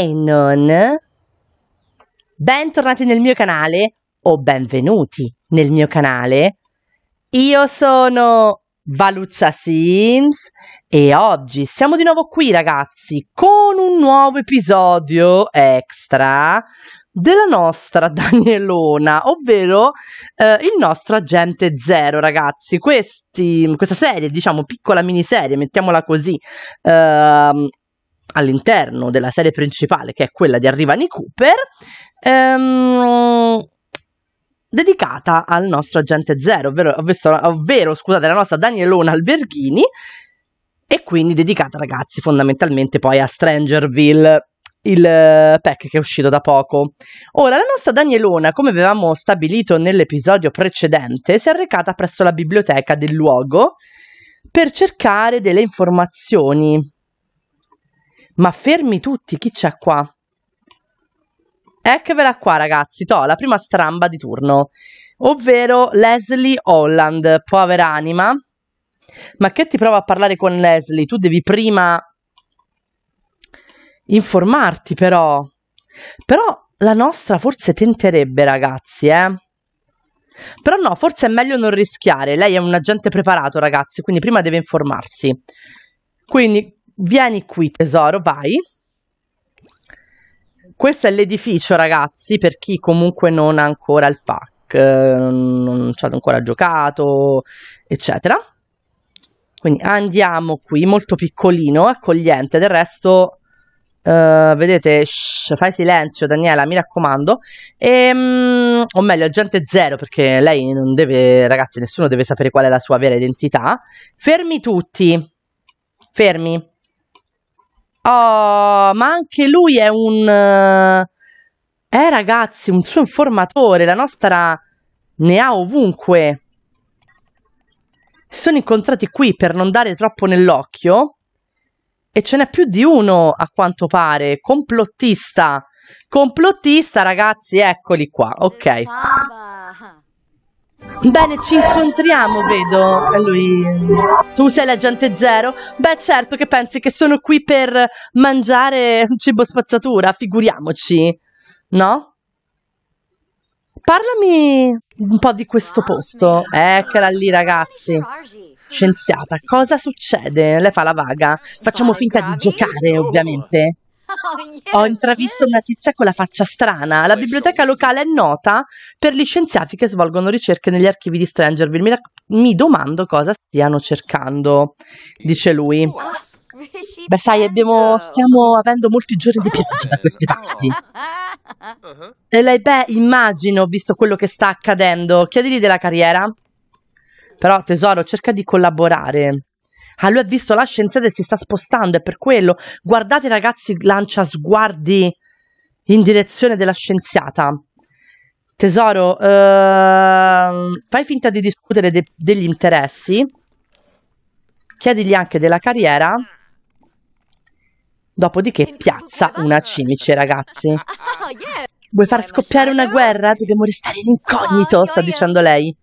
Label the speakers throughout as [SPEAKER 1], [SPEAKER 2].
[SPEAKER 1] e non. Bentornati nel mio canale o benvenuti nel mio canale. Io sono Valuccia Sims e oggi siamo di nuovo qui ragazzi con un nuovo episodio extra della nostra Danielona, ovvero eh, il nostro agente zero, ragazzi. Questi, questa serie, diciamo piccola miniserie, mettiamola così, eh, all'interno della serie principale, che è quella di Arrivani Cooper, ehm, dedicata al nostro agente zero, ovvero, ovvero scusate, la nostra Danielona Alberghini, e quindi dedicata, ragazzi, fondamentalmente poi a Strangerville il eh, pack che è uscito da poco. Ora, la nostra Danielona, come avevamo stabilito nell'episodio precedente, si è recata presso la biblioteca del luogo per cercare delle informazioni ma fermi tutti, chi c'è qua? Eccovela qua ragazzi, to, la prima stramba di turno, ovvero Leslie Holland, povera anima. Ma che ti prova a parlare con Leslie? Tu devi prima informarti però. Però la nostra forse tenterebbe ragazzi, eh? Però no, forse è meglio non rischiare, lei è un agente preparato ragazzi, quindi prima deve informarsi. Quindi Vieni qui tesoro, vai. Questo è l'edificio ragazzi, per chi comunque non ha ancora il pack, eh, non ci ha ancora giocato, eccetera. Quindi andiamo qui, molto piccolino, accogliente, del resto Uh, vedete, shh, fai silenzio Daniela, mi raccomando. E, um, o meglio, agente zero, perché lei non deve, ragazzi, nessuno deve sapere qual è la sua vera identità. Fermi tutti, fermi. Oh, ma anche lui è un... Eh, eh ragazzi, un suo informatore, la nostra ne ha ovunque. Si sono incontrati qui per non dare troppo nell'occhio e ce n'è più di uno a quanto pare, complottista. Complottista ragazzi, eccoli qua, ok. Bene, ci incontriamo, vedo. lui. Tu sei l'agente zero? Beh, certo che pensi che sono qui per mangiare cibo spazzatura, figuriamoci. No? Parlami un po' di questo posto. Eccola lì, ragazzi. Scienziata, cosa succede? Lei fa la vaga. Facciamo finta di giocare, ovviamente. Oh, yes, Ho intravisto yes. una tizia con la faccia strana. La biblioteca locale è nota per gli scienziati che svolgono ricerche negli archivi di Strangerville. Mi, rac- mi domando cosa stiano cercando, dice lui. Beh, sai, abbiamo, stiamo avendo molti giorni di pioggia da queste parti. Uh-huh. E lei, beh, immagino, visto quello che sta accadendo, chiedili della carriera. Però, tesoro, cerca di collaborare. Ah, lui ha visto la scienziata e si sta spostando, è per quello. Guardate ragazzi, lancia sguardi in direzione della scienziata. Tesoro, uh, fai finta di discutere de degli interessi, chiedigli anche della carriera, dopodiché piazza una cimice, ragazzi. Ah, ah, Vuoi far scoppiare una guerra? Dobbiamo restare in incognito, sta dicendo lei.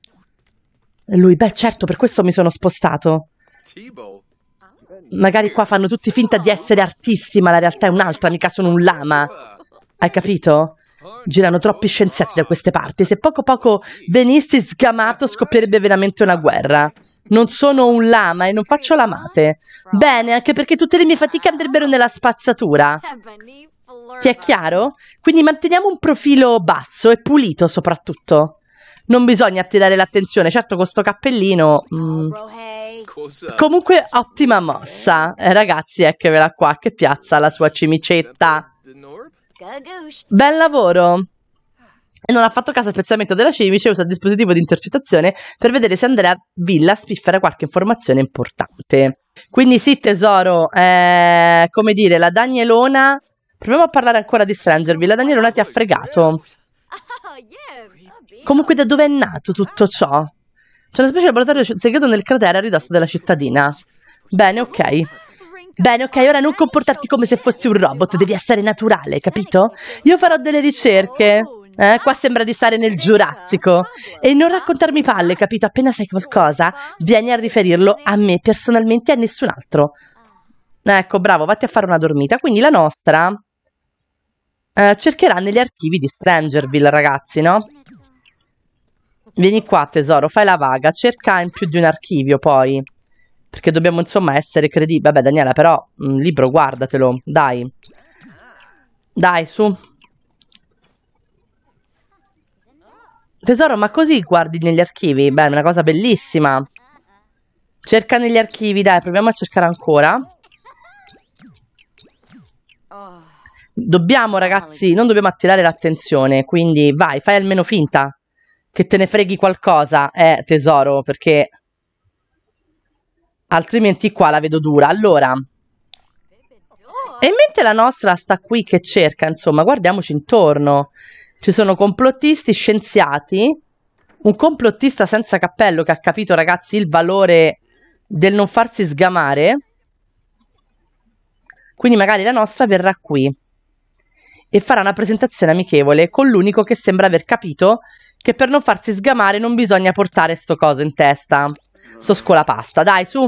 [SPEAKER 1] E lui, beh certo, per questo mi sono spostato magari qua fanno tutti finta di essere artisti, ma la realtà è un'altra, mica sono un lama. Hai capito? Girano troppi scienziati da queste parti. Se poco poco venissi sgamato, scoppierebbe veramente una guerra. Non sono un lama e non faccio lamate. Bene, anche perché tutte le mie fatiche andrebbero nella spazzatura. Ti è chiaro? Quindi manteniamo un profilo basso e pulito soprattutto non bisogna attirare l'attenzione. Certo, con sto cappellino. Mh, mm, comunque, ottima mossa. Eh, ragazzi, eccola qua che piazza la sua cimicetta. Bel lavoro! e non ha fatto caso al spezzamento della cimice usa il dispositivo di intercettazione per vedere se Andrea Villa spiffera qualche informazione importante. Quindi sì tesoro, eh, come dire, la Danielona... Proviamo a parlare ancora di Strangerville, la Danielona ti ha fregato. Oh, Comunque, da dove è nato tutto ciò? C'è una specie di laboratorio segreto nel cratere a ridosso della cittadina. Bene, ok. Bene, ok, ora non comportarti come se fossi un robot, devi essere naturale, capito? Io farò delle ricerche. Eh, qua sembra di stare nel Giurassico. E non raccontarmi palle, capito? Appena sai qualcosa, vieni a riferirlo a me personalmente e a nessun altro. Ecco, bravo, vatti a fare una dormita. Quindi la nostra eh, cercherà negli archivi di Strangerville, ragazzi, no? Vieni qua tesoro, fai la vaga, cerca in più di un archivio poi, perché dobbiamo insomma essere credibili. Vabbè Daniela però, un libro guardatelo, dai. Dai, su. Tesoro, ma così guardi negli archivi? Beh, è una cosa bellissima. Cerca negli archivi, dai, proviamo a cercare ancora. Dobbiamo, ragazzi, non dobbiamo attirare l'attenzione, quindi vai, fai almeno finta che te ne freghi qualcosa, eh, tesoro, perché altrimenti qua la vedo dura. Allora, e mentre la nostra sta qui che cerca, insomma, guardiamoci intorno. Ci sono complottisti, scienziati, un complottista senza cappello che ha capito, ragazzi, il valore del non farsi sgamare. Quindi magari la nostra verrà qui e farà una presentazione amichevole con l'unico che sembra aver capito che per non farsi sgamare non bisogna portare sto coso in testa. Sto scolapasta, dai, su.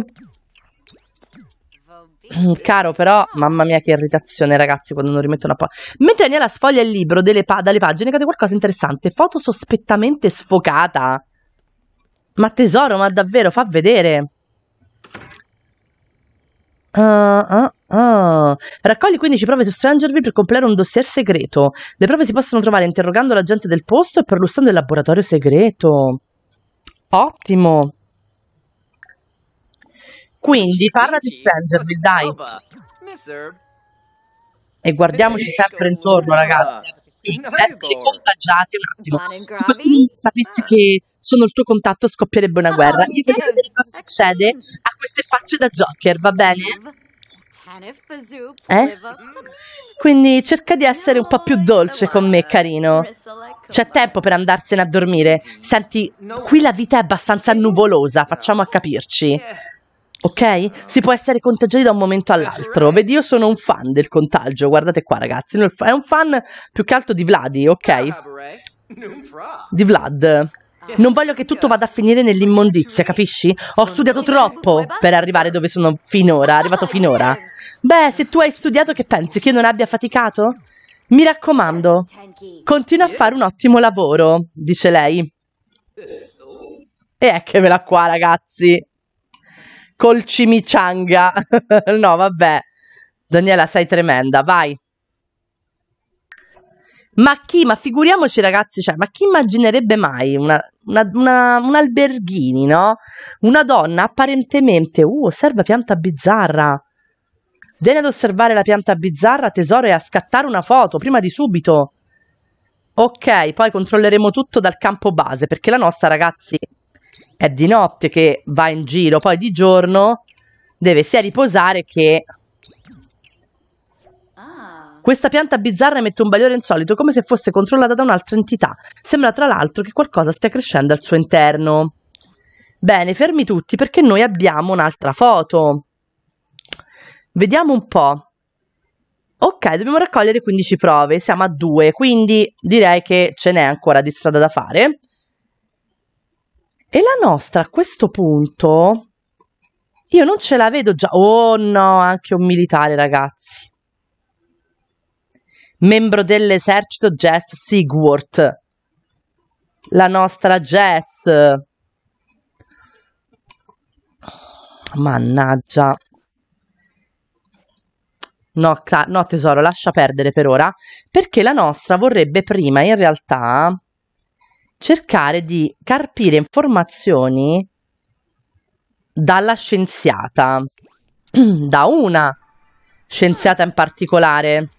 [SPEAKER 1] Caro però, mamma mia che irritazione ragazzi quando non rimettono a po'. Mentre nella sfoglia il libro pa dalle pagine cade qualcosa di interessante, foto sospettamente sfocata. Ma tesoro, ma davvero, fa vedere. Uh, uh, uh. Raccogli 15 prove su Strangerville per compilare un dossier segreto. Le prove si possono trovare interrogando la gente del posto e perlustrando il laboratorio segreto. Ottimo. Quindi parla di Strangerville, dai. E guardiamoci sempre intorno, ragazzi essere eh, contagiati un attimo. Se qualcuno sapesse che sono il tuo contatto scoppierebbe una ah, guerra. Ah, io voglio sapere cosa succede a queste facce da Joker, va bene? Eh? Quindi cerca di essere un po' più dolce con me, carino. C'è tempo per andarsene a dormire. Senti, qui la vita è abbastanza nuvolosa, facciamo a capirci. Ok? Si può essere contagiati da un momento all'altro. Ah, Vedi, io sono un fan del contagio. Guardate qua, ragazzi. È un fan più che altro di Vladi, ok? Ah, di Vlad. Ah. Non voglio che tutto vada a finire nell'immondizia, capisci? Ho studiato troppo per arrivare dove sono finora, arrivato finora. Beh, se tu hai studiato, che pensi? Che io non abbia faticato? Mi raccomando, continua a fare un ottimo lavoro, dice lei. Eh, e eccomela qua, ragazzi col cimicianga. no, vabbè. Daniela, sei tremenda, vai. Ma chi, ma figuriamoci ragazzi, cioè, ma chi immaginerebbe mai una, una, una, un alberghini, no? Una donna apparentemente, uh, osserva pianta bizzarra. Vieni ad osservare la pianta bizzarra, tesoro, e a scattare una foto, prima di subito. Ok, poi controlleremo tutto dal campo base, perché la nostra, ragazzi, è di notte che va in giro, poi di giorno deve sia riposare che... Ah. Questa pianta bizzarra emette un bagliore insolito, come se fosse controllata da un'altra entità. Sembra tra l'altro che qualcosa stia crescendo al suo interno. Bene, fermi tutti perché noi abbiamo un'altra foto. Vediamo un po'. Ok, dobbiamo raccogliere 15 prove, siamo a 2, quindi direi che ce n'è ancora di strada da fare. E la nostra a questo punto, io non ce la vedo già. Oh no, anche un militare, ragazzi. Membro dell'esercito Jess Sigwart. La nostra Jess. Mannaggia. No, no, tesoro, lascia perdere per ora, perché la nostra vorrebbe prima in realtà cercare di carpire informazioni dalla scienziata, da una scienziata in particolare.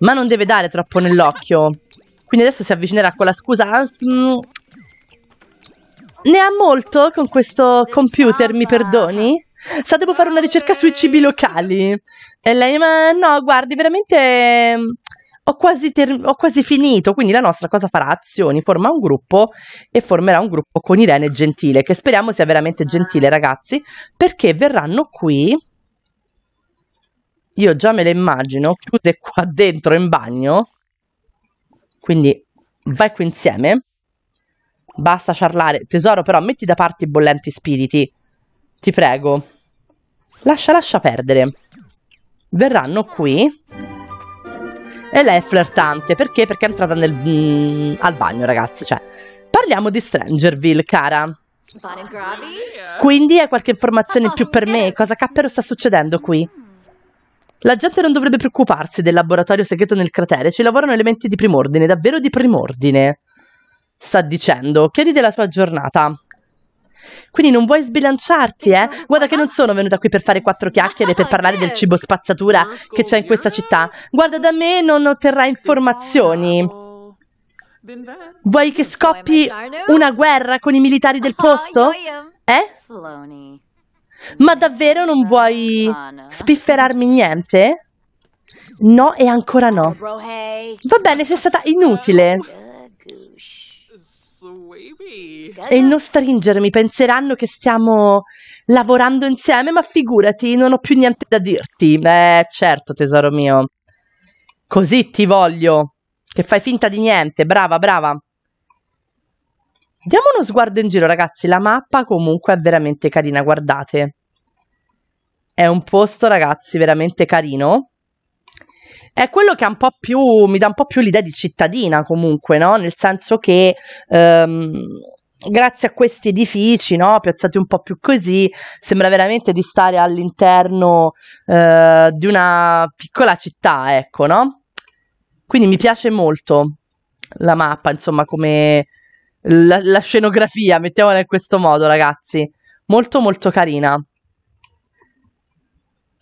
[SPEAKER 1] Ma non deve dare troppo nell'occhio. Quindi adesso si avvicinerà con la scusa. Mm, ne ha molto con questo computer, mi perdoni? Sa, devo fare una ricerca sui cibi locali. E lei, ma no, guardi, veramente mm, ho quasi, ter- ho quasi, finito. Quindi la nostra cosa farà? Azioni, forma un gruppo e formerà un gruppo con Irene Gentile, che speriamo sia veramente ah. gentile, ragazzi, perché verranno qui. Io già me le immagino chiuse qua dentro in bagno. Quindi vai qui insieme. Basta ciarlare. Tesoro, però, metti da parte i bollenti spiriti. Ti prego. Lascia, lascia perdere. Verranno qui. E lei è flirtante. Perché? Perché è entrata nel, mm, al bagno, ragazzi. Cioè, parliamo di Strangerville, cara. Quindi hai qualche informazione ah, in più per me? Cosa cappero sta succedendo qui? La gente non dovrebbe preoccuparsi del laboratorio segreto nel cratere, ci lavorano elementi di primordine, davvero di primordine. Sta dicendo, chiedi della sua giornata. Quindi non vuoi sbilanciarti, eh? Guarda che non sono venuta qui per fare quattro chiacchiere per parlare del cibo spazzatura che c'è in questa città. Guarda, da me non otterrai informazioni. Vuoi che scoppi una guerra con i militari del posto? Eh? Ma davvero non vuoi spifferarmi niente? No e ancora no. Va bene, sei stata inutile. E non stringermi, penseranno che stiamo lavorando insieme, ma figurati, non ho più niente da dirti. Beh, certo, tesoro mio. Così ti voglio. Che fai finta di niente, brava, brava. Diamo uno sguardo in giro, ragazzi. La mappa comunque è veramente carina, guardate. È un posto, ragazzi, veramente carino è quello che un più, mi dà un po' più l'idea di cittadina comunque, no? nel senso che ehm, grazie a questi edifici no? piazzati un po' più così, sembra veramente di stare all'interno eh, di una piccola città, ecco, no? Quindi mi piace molto la mappa, insomma, come la, la scenografia, mettiamola in questo modo, ragazzi. Molto molto carina.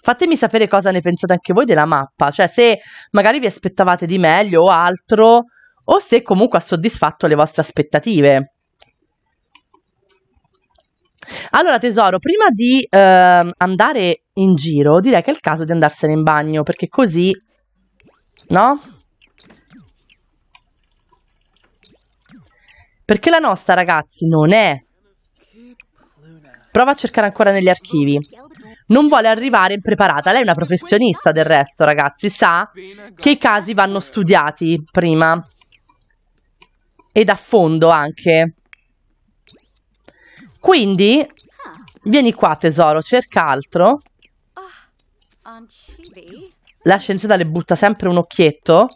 [SPEAKER 1] Fatemi sapere cosa ne pensate anche voi della mappa, cioè se magari vi aspettavate di meglio o altro, o se comunque ha soddisfatto le vostre aspettative. Allora tesoro, prima di eh, andare in giro, direi che è il caso di andarsene in bagno, perché così, no? Perché la nostra, ragazzi, non è Prova a cercare ancora negli archivi. Non vuole arrivare impreparata. Lei è una professionista del resto, ragazzi. Sa che i casi vanno studiati prima. Ed a fondo anche. Quindi, vieni qua tesoro, cerca altro. La scienziata le butta sempre un occhietto.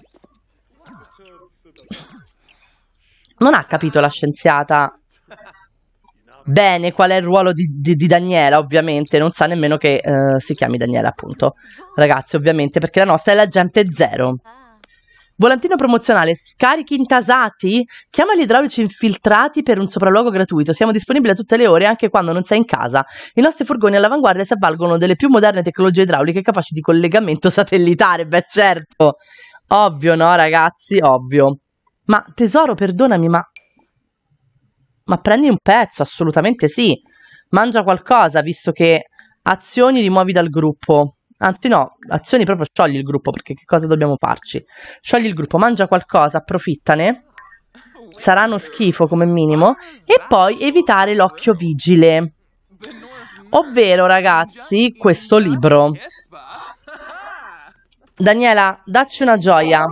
[SPEAKER 1] Non ha capito la scienziata bene qual è il ruolo di, di, di Daniela, ovviamente, non sa nemmeno che eh, si chiami Daniela, appunto. Ragazzi, ovviamente, perché la nostra è la gente zero. Volantino promozionale, scarichi intasati? Chiama gli idraulici infiltrati per un sopralluogo gratuito. Siamo disponibili a tutte le ore, anche quando non sei in casa. I nostri furgoni all'avanguardia si avvalgono delle più moderne tecnologie idrauliche capaci di collegamento satellitare. Beh, certo. Ovvio, no, ragazzi? Ovvio. Ma tesoro, perdonami, ma ma prendi un pezzo, assolutamente sì. Mangia qualcosa, visto che azioni rimuovi dal gruppo. Anzi no, azioni proprio sciogli il gruppo, perché che cosa dobbiamo farci? Sciogli il gruppo, mangia qualcosa, approfittane. Saranno schifo come minimo. E poi evitare l'occhio vigile. Ovvero, ragazzi, questo libro. Daniela, dacci una gioia.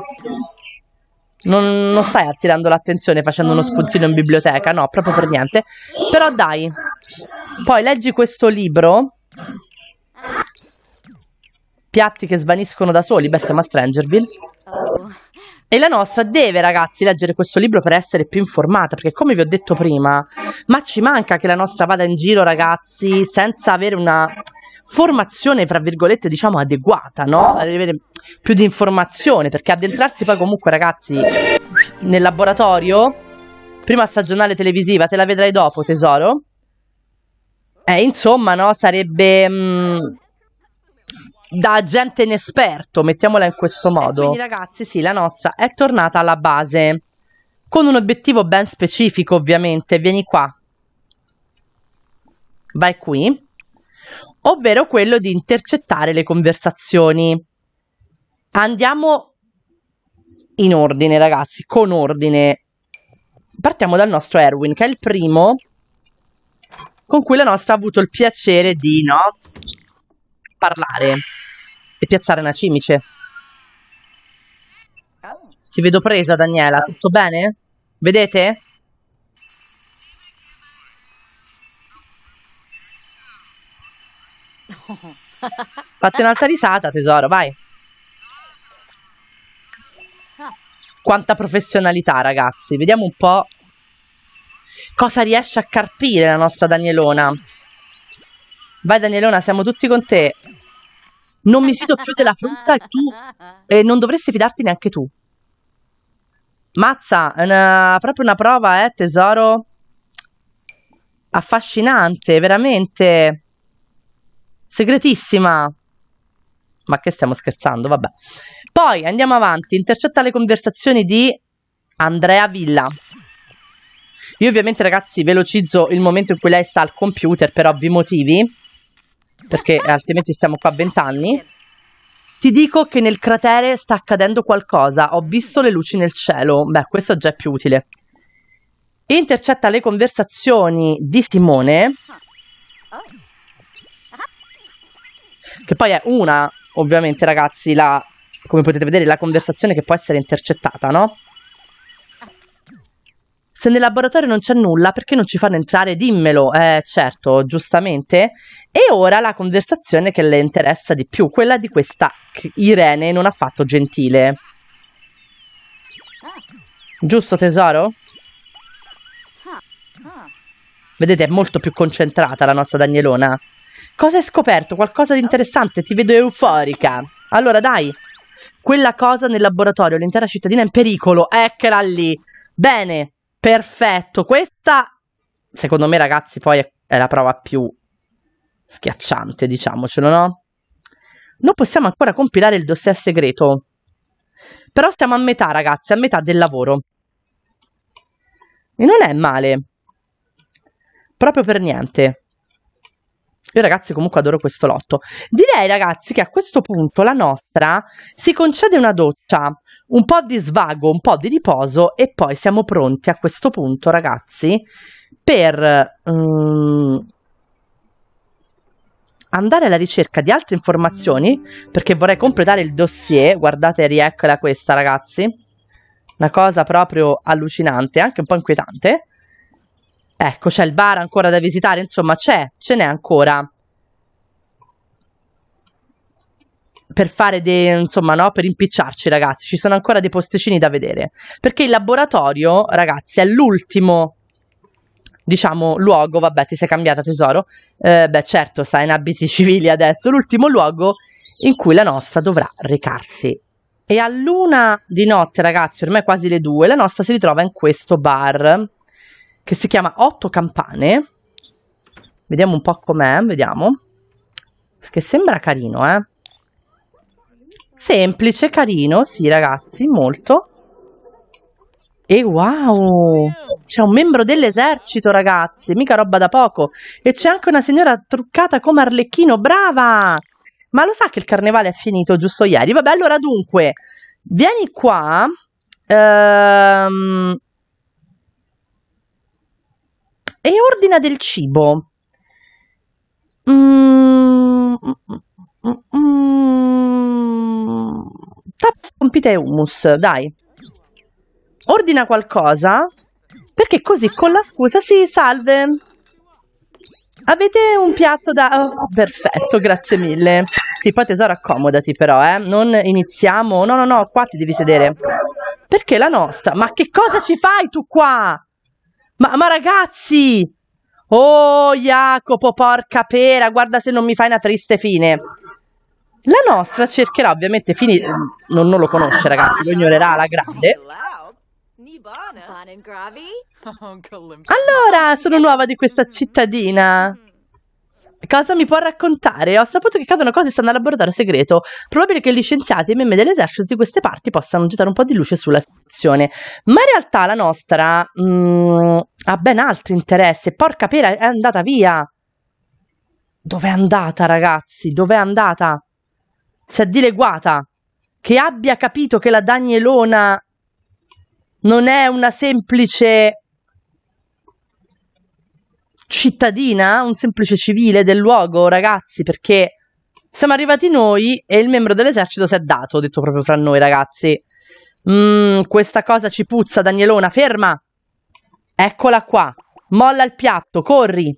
[SPEAKER 1] Non, non, stai attirando l'attenzione facendo uno spuntino in biblioteca, no, proprio per niente. Però dai, poi leggi questo libro. Piatti che svaniscono da soli, Bestema Strangerville. E la nostra deve, ragazzi, leggere questo libro per essere più informata, perché come vi ho detto prima, ma ci manca che la nostra vada in giro, ragazzi, senza avere una formazione, fra virgolette, diciamo adeguata, no? Ad avere più di informazione, perché addentrarsi poi comunque, ragazzi, nel laboratorio, prima stagionale televisiva, te la vedrai dopo, tesoro. Eh, insomma, no, sarebbe mh, mm, da agente inesperto, mettiamola in questo eh, modo. E quindi ragazzi, sì, la nostra è tornata alla base, con un obiettivo ben specifico, ovviamente. Vieni qua. Vai qui ovvero quello di intercettare le conversazioni. Andiamo in ordine, ragazzi, con ordine. Partiamo dal nostro Erwin, che è il primo con cui la nostra ha avuto il piacere di no, parlare e piazzare una cimice. Oh. Ti vedo presa, Daniela, tutto bene? Vedete? Fatti un'altra risata, tesoro, vai. Quanta professionalità, ragazzi. Vediamo un po' cosa riesce a carpire la nostra Danielona. Vai, Danielona, siamo tutti con te. Non mi fido più della frutta e tu... E non dovresti fidarti neanche tu. Mazza, una, proprio una prova, eh, tesoro. Affascinante, veramente segretissima. Ma che stiamo scherzando? Vabbè. Poi andiamo avanti, intercetta le conversazioni di Andrea Villa. Io ovviamente ragazzi velocizzo il momento in cui lei sta al computer per ovvi motivi, perché altrimenti stiamo qua a vent'anni. Ti dico che nel cratere sta accadendo qualcosa, ho visto le luci nel cielo, beh questo già è più utile. Intercetta le conversazioni di Simone che poi è una, ovviamente, ragazzi, la, come potete vedere, la conversazione che può essere intercettata, no? Se nel laboratorio non c'è nulla, perché non ci fanno entrare? Dimmelo, eh, certo, giustamente. E ora la conversazione che le interessa di più, quella di questa Irene non affatto gentile. Giusto tesoro? Vedete, è molto più concentrata la nostra Danielona. Cosa hai scoperto? Qualcosa di interessante? Ti vedo euforica. Allora, dai. Quella cosa nel laboratorio, l'intera cittadina è in pericolo. Eccola lì. Bene, perfetto. Questa, secondo me, ragazzi, poi è la prova più schiacciante, diciamocelo, no? Non possiamo ancora compilare il dossier segreto. Però stiamo a metà, ragazzi, a metà del lavoro. E non è male. Proprio per niente. Io ragazzi comunque adoro questo lotto. Direi ragazzi che a questo punto la nostra si concede una doccia, un po' di svago, un po' di riposo e poi siamo pronti a questo punto ragazzi per um, andare alla ricerca di altre informazioni perché vorrei completare il dossier. Guardate, rieccola questa ragazzi. Una cosa proprio allucinante, anche un po' inquietante. Ecco, c'è il bar ancora da visitare, insomma c'è, ce n'è ancora. per fare dei, insomma, no, per impicciarci, ragazzi, ci sono ancora dei posticini da vedere. Perché il laboratorio, ragazzi, è l'ultimo, diciamo, luogo, vabbè, ti sei cambiata tesoro, eh, beh, certo, stai in abiti civili adesso, l'ultimo luogo in cui la nostra dovrà recarsi. E a luna di notte, ragazzi, ormai quasi le due, la nostra si ritrova in questo bar, che si chiama Otto Campane. Vediamo un po' com'è, vediamo. Che sembra carino, eh. Semplice, carino, sì ragazzi, molto. E wow! C'è un membro dell'esercito, ragazzi, mica roba da poco. E c'è anche una signora truccata come Arlecchino, brava! Ma lo sa che il carnevale è finito giusto ieri? Vabbè, allora dunque, vieni qua. Ehm, e ordina del cibo. Mm, mm, mm, tappa con pita e hummus, dai. Ordina qualcosa perché così con la scusa sì, salve. Avete un piatto da... Oh, oh, perfetto, grazie mille. Sì, poi tesoro accomodati però, eh. Non iniziamo... No, no, no, qua ti devi sedere. Perché la nostra? Ma che cosa ci fai tu qua? Ma, ma ragazzi! Oh Jacopo, porca pera, guarda se non mi fai una triste fine. La nostra cercherà ovviamente finire... Non, non lo conosce ragazzi, lo ignorerà alla grande. Oh, allora, sono nuova di questa cittadina. Cosa mi può raccontare? Ho saputo che cadono cose e stanno al laboratorio segreto. Probabile che gli scienziati e meme dell'esercito di queste parti possano gettare un po' di luce sulla situazione. Ma in realtà la nostra mh, mm, ha ben altri interessi. Porca pera, è andata via. Dov'è andata, ragazzi? Dov'è andata? Si è dileguata. Che abbia capito che la Danielona non è una semplice cittadina, un semplice civile del luogo, ragazzi, perché siamo arrivati noi e il membro dell'esercito si è dato, ho detto proprio fra noi, ragazzi. Mm, questa cosa ci puzza, Danielona, ferma. Eccola qua. Molla il piatto, corri.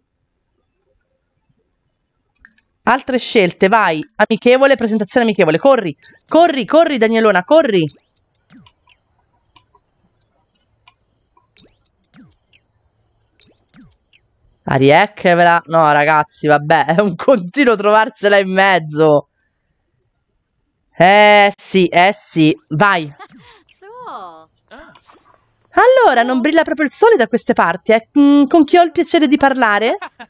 [SPEAKER 1] Altre scelte, vai. Amichevole, presentazione amichevole, corri. Corri, corri, Danielona, corri. A riecchevela. No, ragazzi, vabbè, è un continuo trovarsela in mezzo. Eh sì, eh sì. Vai. Allora, non brilla proprio il sole da queste parti, eh? Mm, con chi ho il piacere di parlare?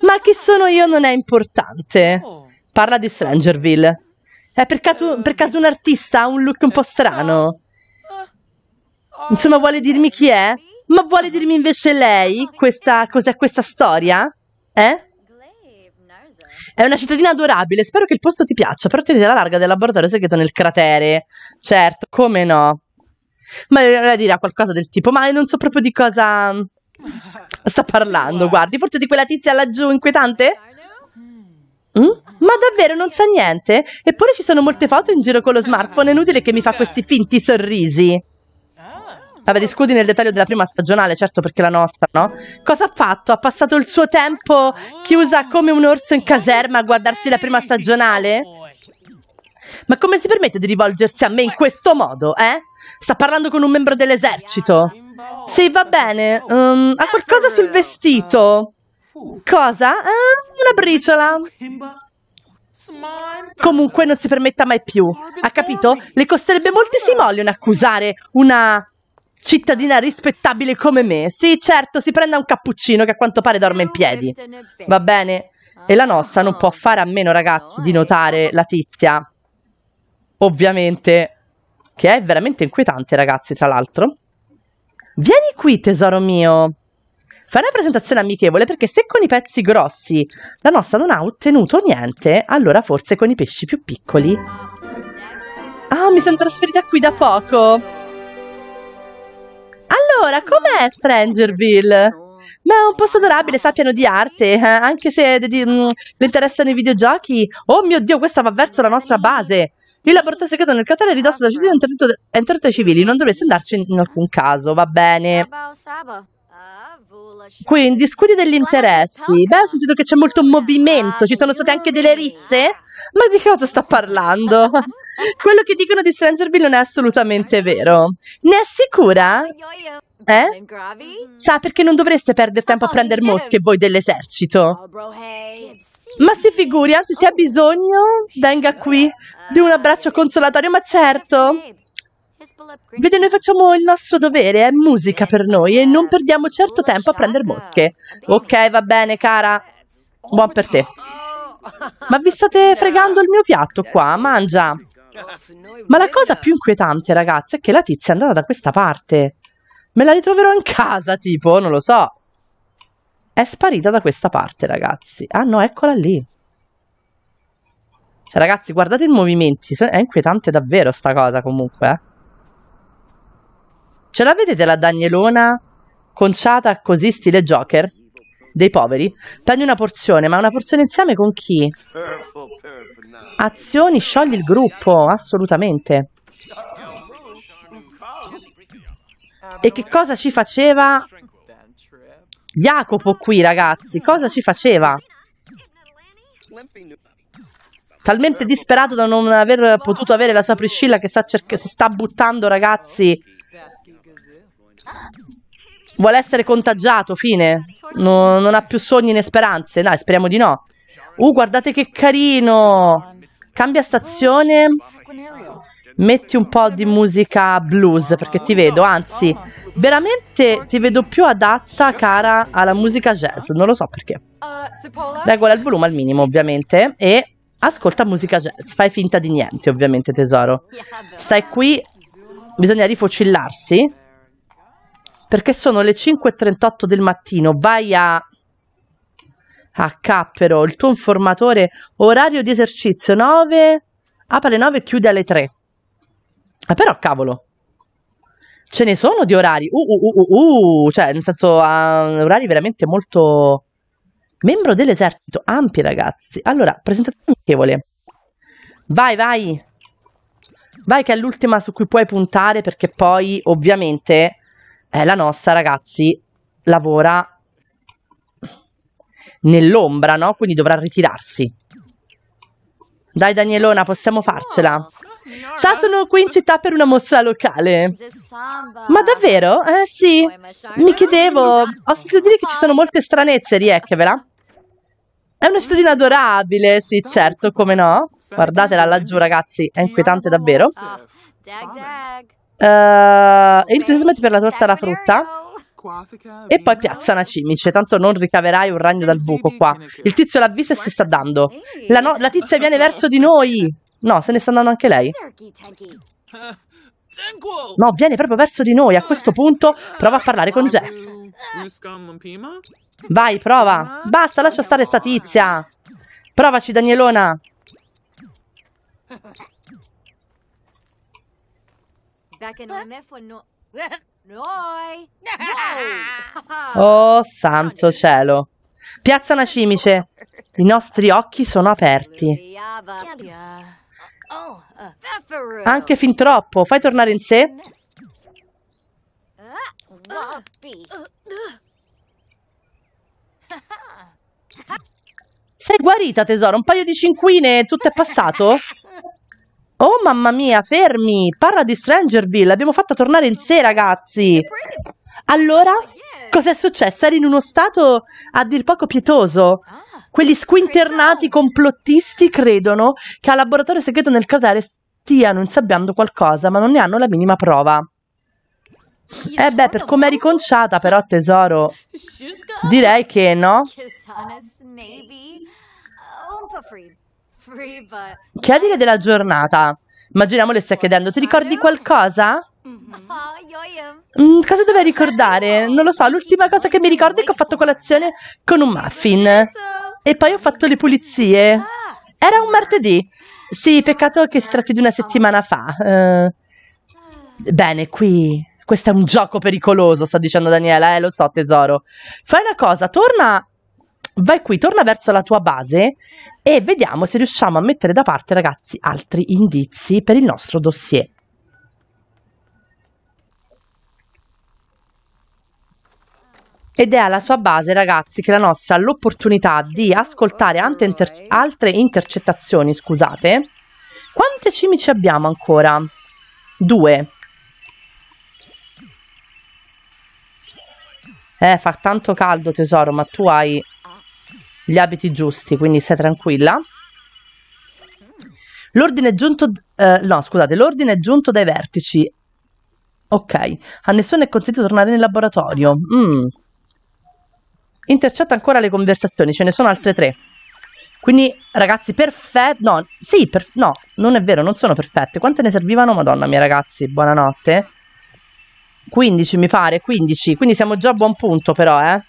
[SPEAKER 1] Ma chi sono io non è importante. Oh. Parla di Strangerville. È per caso, eh, per caso un artista ha un look un po' strano. Eh, eh, Insomma, vuole dirmi chi è? Ma vuole dirmi invece lei questa, cos'è questa storia? Eh? È una cittadina adorabile, spero che il posto ti piaccia, però tenete la larga del laboratorio segreto nel cratere. Certo, come no? Ma lei dirà qualcosa del tipo, ma non so proprio di cosa sta parlando, guardi, forse di quella tizia laggiù inquietante? Mm? Ma davvero non sa niente? Eppure ci sono molte foto in giro con lo smartphone, è inutile che mi fa questi finti sorrisi vabbè, discuti nel dettaglio della prima stagionale, certo perché la nostra, no? Cosa ha fatto? Ha passato il suo tempo chiusa come un orso in caserma a guardarsi la prima stagionale? Ma come si permette di rivolgersi a me in questo modo, eh? Sta parlando con un membro dell'esercito. Sì, va bene. Um, ha qualcosa sul vestito. Cosa? Eh, una briciola. Comunque non si permetta mai più. Ha capito? Le costerebbe moltissimo olio un accusare una cittadina rispettabile come me. Sì, certo, si prende un cappuccino che a quanto pare dorme in piedi. Va bene? Ah, e la nostra non può fare a meno, ragazzi, di eh, notare la tizia. Ovviamente, che è veramente inquietante, ragazzi, tra l'altro. Vieni qui, tesoro mio. Fai una presentazione amichevole perché se con i pezzi grossi la nostra non ha ottenuto niente, allora forse con i pesci più piccoli. Ah, mi sono trasferita qui da poco. Allora, com'è Strangerville? Ma è un posto adorabile, sappiano di arte, eh? anche se mh, mm, le interessano i videogiochi. Oh mio Dio, questa va verso la nostra base. Il laboratorio segreto nel Qatar è ridosso da cittadini e territori civili, non dovreste andarci in alcun caso, va bene. Quindi, studi degli interessi. Beh, ho sentito che c'è molto movimento, ci sono state anche delle risse. Ma di cosa sta parlando? Quello che dicono di Strangerby non è assolutamente vero. Ne è sicura? Eh? Sa perché non dovreste perdere tempo a prendere mosche voi dell'esercito. Ma si figuri, anzi, se ha bisogno, venga qui di un abbraccio consolatorio, ma certo. Vede, noi facciamo il nostro dovere, è musica per noi e non perdiamo certo tempo a prendere mosche. Ok, va bene, cara. Buon per te. Oh. Ma vi state fregando il mio piatto qua, mangia. Ma la cosa più inquietante, ragazzi, è che la tizia è andata da questa parte. Me la ritroverò in casa, tipo, non lo so. È sparita da questa parte, ragazzi. Ah no, eccola lì. Cioè, ragazzi, guardate i movimenti. È inquietante davvero sta cosa, comunque, eh. Ce la vedete la Danielona conciata così stile Joker? Dei poveri? Prendi una porzione, ma una porzione insieme con chi? Azioni, sciogli il gruppo, assolutamente. E che cosa ci faceva Jacopo qui, ragazzi? Cosa ci faceva? Talmente disperato da non aver potuto avere la sua Priscilla che sta si sta buttando, ragazzi, Vuole essere contagiato, fine. No, non ha più sogni né speranze. Dai, speriamo di no. Uh, guardate che carino. Cambia stazione. Metti un po' di musica blues perché ti vedo, anzi, veramente ti vedo più adatta, cara, alla musica jazz. Non lo so perché. Regola il volume al minimo, ovviamente, e ascolta musica jazz. Fai finta di niente, ovviamente, tesoro. Stai qui, bisogna rifocillarsi perché sono le 5.38 del mattino, vai a, a Cappero, il tuo informatore, orario di esercizio 9, apre alle 9 e chiude alle 3. Ah, però cavolo, ce ne sono di orari, uh, uh, uh, cioè nel senso orari veramente molto... Membro dell'esercito, ampi ragazzi. Allora, presentazione amichevole. Vai, vai. Vai che è l'ultima su cui puoi puntare perché poi ovviamente eh, la nostra, ragazzi, lavora nell'ombra, no? Quindi dovrà ritirarsi. Dai Danielona, possiamo farcela. Sa, sono qui in città per una mostra locale. Ma davvero? Eh sì, mi chiedevo. Ho sentito dire che ci sono molte stranezze di È una cittadina adorabile, sì, certo, come no. Guardatela laggiù, ragazzi, è inquietante davvero. Dag, dag. Uh, eh, entusiasmati per la torta alla frutta? E poi piazza piazzana cimice, tanto non ricaverai un ragno dal buco qua. Il tizio l'ha vista e si sta dando. La, no- la tizia viene verso di noi! No, se ne sta andando anche lei. No, viene proprio verso di noi. A questo punto prova a parlare con Jess. Vai, prova. Basta, lascia stare sta tizia. Provaci, Danielona back in un mefo no... Noi! Oh, santo cielo! Piazza Nacimice! I nostri occhi sono aperti. Oh, oh, oh. Anche fin troppo, fai tornare in sé. Eh? Sei guarita tesoro, un paio di cinquine, e tutto è passato? Oh mamma mia, fermi! Parla di Strangerville, l'abbiamo fatta tornare in sé, ragazzi! Allora, cos'è successo? Eri in uno stato a dir poco pietoso. Quegli squinternati complottisti credono che al laboratorio segreto nel cratere stiano insabbiando qualcosa, ma non ne hanno la minima prova. Eh beh, per come è riconciata però, tesoro, direi che no. Chiedile della giornata. Immaginiamo le stia chiedendo, ti ricordi qualcosa? Mm, cosa dovrei ricordare? Non lo so, l'ultima cosa che mi ricordo è che ho fatto colazione con un muffin. E poi ho fatto le pulizie. Ah. Era un martedì. Sì, peccato che si tratti di una settimana fa. Eh, bene, qui... Questo è un gioco pericoloso, sta dicendo Daniela, eh, lo so tesoro. Fai una cosa, torna vai qui, torna verso la tua base e vediamo se riusciamo a mettere da parte, ragazzi, altri indizi per il nostro dossier. Ed è alla sua base, ragazzi, che la nostra ha l'opportunità di ascoltare inter altre intercettazioni, scusate. Quante cimici abbiamo ancora? Due. Eh, fa tanto caldo tesoro, ma tu hai gli abiti giusti, quindi stai tranquilla. L'ordine è giunto, eh, no scusate, l'ordine è giunto dai vertici. Ok, a nessuno è consentito tornare nel laboratorio. Mm. Intercetta ancora le conversazioni, ce ne sono altre tre. Quindi ragazzi, perfetto, no, sì, per no, non è vero, non sono perfette. Quante ne servivano? Madonna mia ragazzi, buonanotte. 15 mi pare, 15, quindi siamo già a buon punto però, eh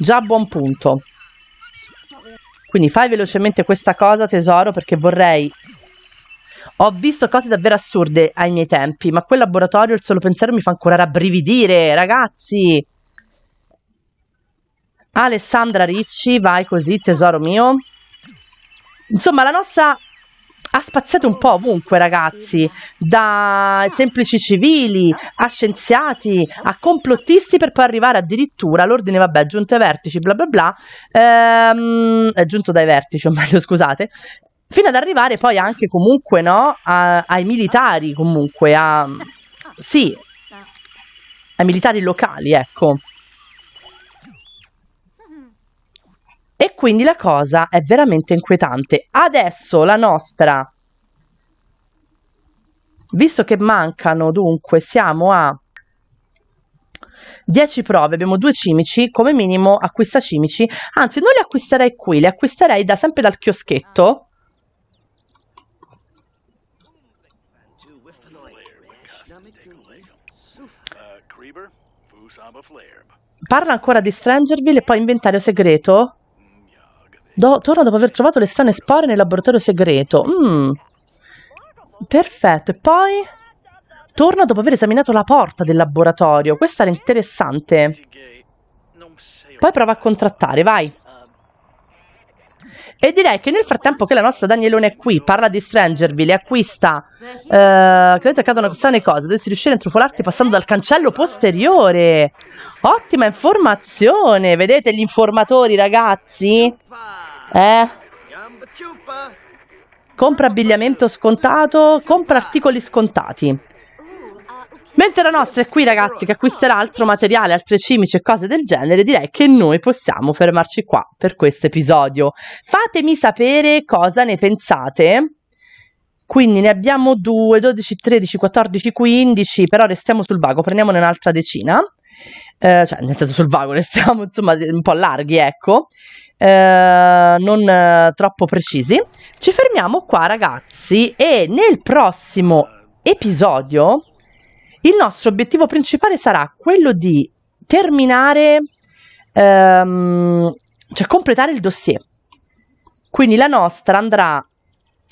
[SPEAKER 1] già a buon punto quindi fai velocemente questa cosa tesoro perché vorrei ho visto cose davvero assurde ai miei tempi ma quel laboratorio il solo pensiero mi fa ancora rabbrividire ragazzi Alessandra Ricci vai così tesoro mio insomma la nostra ha spaziato un po' ovunque, ragazzi, da semplici civili a scienziati a complottisti, per poi arrivare addirittura all'ordine, vabbè, giunto ai vertici, bla bla bla, ehm, è giunto dai vertici, o meglio, scusate, fino ad arrivare poi anche comunque, no, a, ai militari, comunque, a, sì, ai militari locali, ecco. E quindi la cosa è veramente inquietante. Adesso la nostra, visto che mancano dunque, siamo a 10 prove, abbiamo due cimici, come minimo acquista cimici, anzi non li acquisterei qui, li acquisterei da, sempre dal chioschetto. Parla ancora di Strangerville e poi inventario segreto? Do, torna dopo aver trovato le strane spore nel laboratorio segreto. Mm. Perfetto, e poi... Torna dopo aver esaminato la porta del laboratorio. Questa era interessante. Poi prova a contrattare, vai. E direi che nel frattempo che la nostra Danielone è qui, parla di Strangerville, e acquista, Credo eh, che accadono una strana cosa, dovresti riuscire a intrufolarti passando dal cancello posteriore. Ottima informazione, vedete gli informatori ragazzi? Eh? Compra abbigliamento scontato, compra articoli scontati. Mentre la nostra è qui, ragazzi, che acquisterà altro materiale, altre cimici e cose del genere, direi che noi possiamo fermarci qua per questo episodio. Fatemi sapere cosa ne pensate. Quindi ne abbiamo 2, 12, 13, 14, 15, però restiamo sul vago, prendiamone un'altra decina. Eh, cioè, nel senso sul vago, restiamo insomma un po' larghi, ecco. Eh, non eh, troppo precisi. Ci fermiamo qua, ragazzi, e nel prossimo episodio il nostro obiettivo principale sarà quello di terminare, ehm, cioè completare il dossier. Quindi la nostra andrà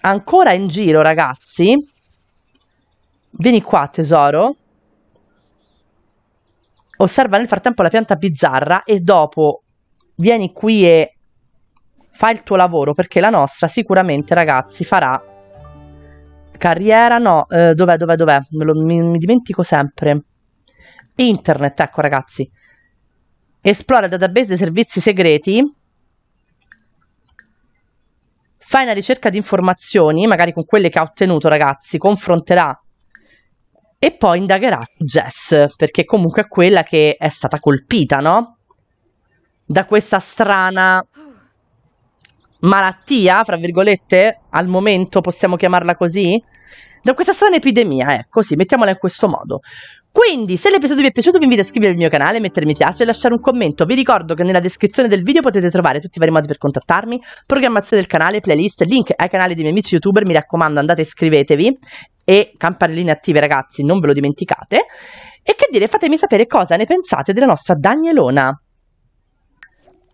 [SPEAKER 1] ancora in giro, ragazzi. Vieni qua, tesoro. Osserva nel frattempo la pianta bizzarra e dopo vieni qui e fai il tuo lavoro perché la nostra sicuramente, ragazzi, farà Carriera no, eh, dov'è, dov'è, dov'è? Lo, mi, mi dimentico sempre. Internet, ecco ragazzi. Esplora il database dei servizi segreti. Fai una ricerca di informazioni, magari con quelle che ha ottenuto, ragazzi, confronterà e poi indagherà su Jess, perché comunque è quella che è stata colpita, no? Da questa strana malattia, fra virgolette, al momento possiamo chiamarla così, da questa strana epidemia, eh, così, mettiamola in questo modo. Quindi, se l'episodio vi è piaciuto, vi invito a iscrivervi al mio canale, mettere mi piace e lasciare un commento. Vi ricordo che nella descrizione del video potete trovare tutti i vari modi per contattarmi, programmazione del canale, playlist, link ai canali dei miei amici youtuber, mi raccomando andate iscrivetevi e campanelline attive ragazzi, non ve lo dimenticate. E che dire, fatemi sapere cosa ne pensate della nostra Danielona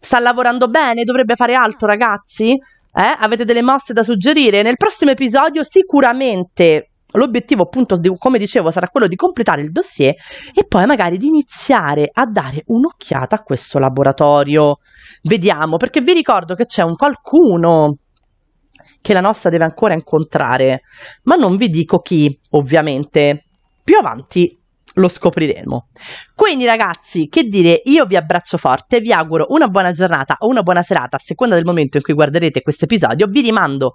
[SPEAKER 1] sta lavorando bene, dovrebbe fare altro, ragazzi? Eh? Avete delle mosse da suggerire? Nel prossimo episodio sicuramente L'obiettivo, appunto, come dicevo, sarà quello di completare il dossier e poi magari di iniziare a dare un'occhiata a questo laboratorio. Vediamo, perché vi ricordo che c'è un qualcuno che la nostra deve ancora incontrare, ma non vi dico chi, ovviamente. Più avanti lo scopriremo. Quindi ragazzi, che dire, io vi abbraccio forte, vi auguro una buona giornata o una buona serata, a seconda del momento in cui guarderete questo episodio, vi rimando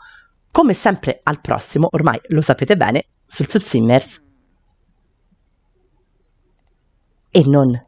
[SPEAKER 1] come sempre al prossimo, ormai lo sapete bene, sul Soul Simmers e non.